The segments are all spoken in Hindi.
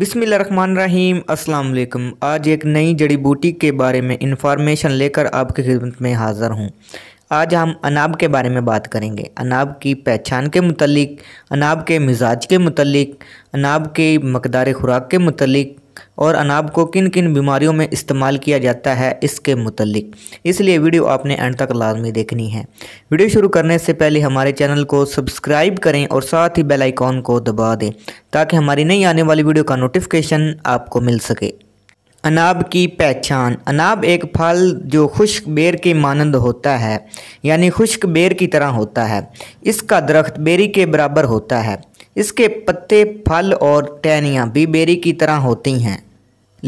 बिसमीम अल्लाम आज एक नई जड़ी बूटी के बारे में इंफॉर्मेशन लेकर आपकी खिदमत में हाज़िर हूँ आज हम अनाब के बारे में बात करेंगे अनाब की पहचान के मतलब अनाब के मिजाज के मतलब अनाब के मकदार खुराक के मतलब और अनाब को किन किन बीमारियों में इस्तेमाल किया जाता है इसके मतलब इसलिए वीडियो आपने एंड तक लाजमी देखनी है वीडियो शुरू करने से पहले हमारे चैनल को सब्सक्राइब करें और साथ ही बेल आइकॉन को दबा दें ताकि हमारी नई आने वाली वीडियो का नोटिफिकेशन आपको मिल सके अनाब की पहचान अनाब एक फल जो खुश्क बेर के मानंद होता है यानी खुश्क बेर की तरह होता है इसका दरख्त बेरी के बराबर होता है इसके पत्ते फल और टहनियाँ भी बेरी की तरह होती हैं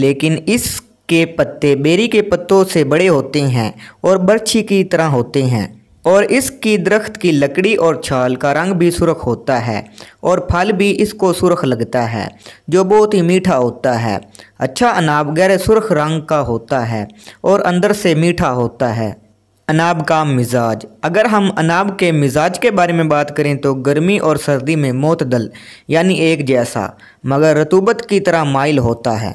लेकिन इसके पत्ते बेरी के पत्तों से बड़े होते हैं और बर्छी की तरह होते हैं और इसकी दरख्त की लकड़ी और छाल का रंग भी सुरख होता है और फल भी इसको सुरख लगता है जो बहुत ही मीठा होता है अच्छा अनाब गहरे सुरख रंग का होता है और अंदर से मीठा होता है अनाब का मिजाज अगर हम अनाब के मिजाज के बारे में बात करें तो गर्मी और सर्दी में मोतदल यानी एक जैसा मगर रतूबत की तरह माइल होता है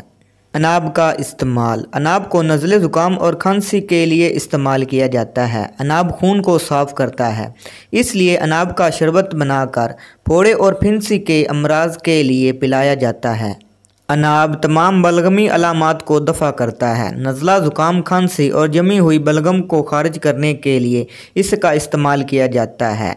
अनाब का इस्तेमाल अनाब को नज़ले ज़ुकाम और खांसी के लिए इस्तेमाल किया जाता है अनाब खून को साफ़ करता है इसलिए अनाब का शरबत बनाकर फोड़े और फिंसी के अमराज के लिए पिलाया जाता है अनाब तमाम बलगमी अलामत को दफ़ा करता है नज़ला ज़ुकाम खांसी और जमी हुई बलगम को खारिज करने के लिए इसका इस्तेमाल किया जाता है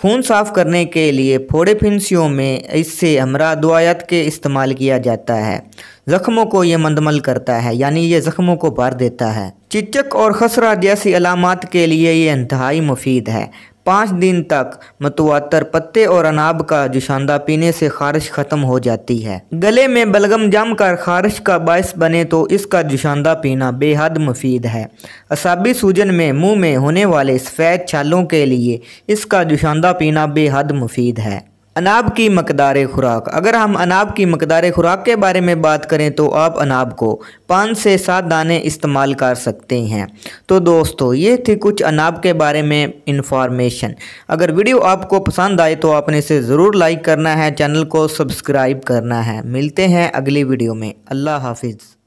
खून साफ करने के लिए फोड़े फिंसियों में इससे हमरा दुआयत के इस्तेमाल किया जाता है ज़ख्मों को ये मंदमल करता है यानी ये ज़ख्मों को भर देता है चिचक और खसरा जैसी अलामत के लिए ये इंतहाई मुफीद है पाँच दिन तक मतवातर पत्ते और अनाब का जुशांदा पीने से खारिश ख़त्म हो जाती है गले में बलगम जम कर खारिश का बायस बने तो इसका जुशांदा पीना बेहद मुफीद है असाबी सूजन में मुंह में होने वाले सफ़ेद छालों के लिए इसका जुशांदा पीना बेहद मुफीद है अनाब की मकदार खुराक अगर हम अनाब की मकदार खुराक के बारे में बात करें तो आप अनाब को पाँच से सात दाने इस्तेमाल कर सकते हैं तो दोस्तों ये थी कुछ अनाब के बारे में इन्फॉर्मेशन अगर वीडियो आपको पसंद आए तो आपने इसे ज़रूर लाइक करना है चैनल को सब्सक्राइब करना है मिलते हैं अगली वीडियो में अल्लाह हाफिज़